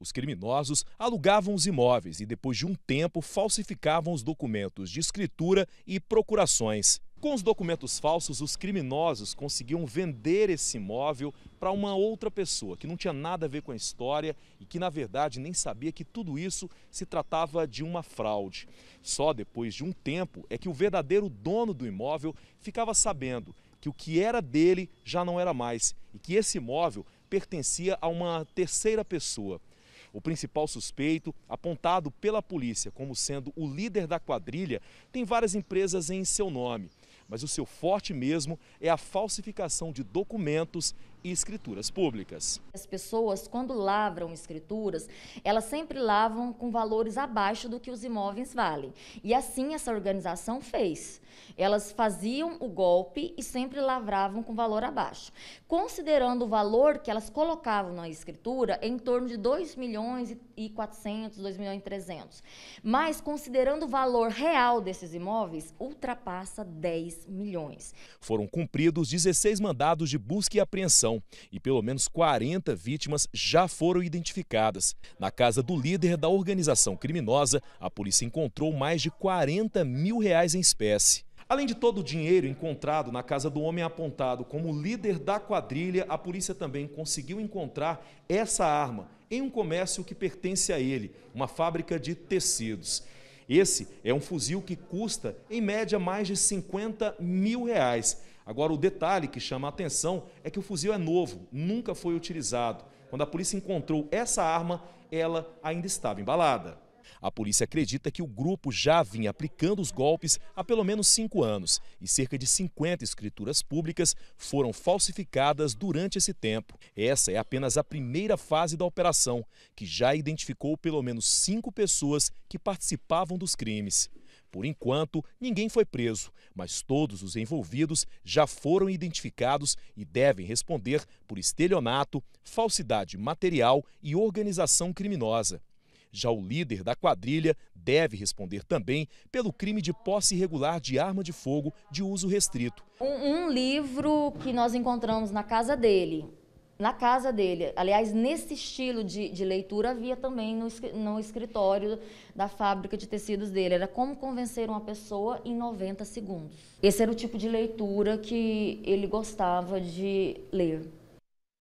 Os criminosos alugavam os imóveis e, depois de um tempo, falsificavam os documentos de escritura e procurações. Com os documentos falsos, os criminosos conseguiam vender esse imóvel para uma outra pessoa que não tinha nada a ver com a história e que, na verdade, nem sabia que tudo isso se tratava de uma fraude. Só depois de um tempo é que o verdadeiro dono do imóvel ficava sabendo que o que era dele já não era mais e que esse imóvel pertencia a uma terceira pessoa. O principal suspeito, apontado pela polícia como sendo o líder da quadrilha, tem várias empresas em seu nome mas o seu forte mesmo é a falsificação de documentos e escrituras públicas. As pessoas, quando lavram escrituras, elas sempre lavam com valores abaixo do que os imóveis valem. E assim essa organização fez. Elas faziam o golpe e sempre lavravam com valor abaixo. Considerando o valor que elas colocavam na escritura, em torno de 2 milhões e 400, 2 milhões e 300. Mas considerando o valor real desses imóveis, ultrapassa 10 milhões. Foram cumpridos 16 mandados de busca e apreensão e pelo menos 40 vítimas já foram identificadas. Na casa do líder da organização criminosa, a polícia encontrou mais de 40 mil reais em espécie. Além de todo o dinheiro encontrado na casa do homem apontado como líder da quadrilha, a polícia também conseguiu encontrar essa arma em um comércio que pertence a ele, uma fábrica de tecidos. Esse é um fuzil que custa, em média, mais de 50 mil reais. Agora, o detalhe que chama a atenção é que o fuzil é novo, nunca foi utilizado. Quando a polícia encontrou essa arma, ela ainda estava embalada. A polícia acredita que o grupo já vinha aplicando os golpes há pelo menos cinco anos e cerca de 50 escrituras públicas foram falsificadas durante esse tempo. Essa é apenas a primeira fase da operação, que já identificou pelo menos cinco pessoas que participavam dos crimes. Por enquanto, ninguém foi preso, mas todos os envolvidos já foram identificados e devem responder por estelionato, falsidade material e organização criminosa. Já o líder da quadrilha deve responder também pelo crime de posse irregular de arma de fogo de uso restrito. Um, um livro que nós encontramos na casa dele, na casa dele. Aliás, nesse estilo de, de leitura havia também no, no, escritório da fábrica de tecidos dele. Era como convencer uma pessoa em 90 segundos. Esse era o tipo de leitura que ele gostava de ler.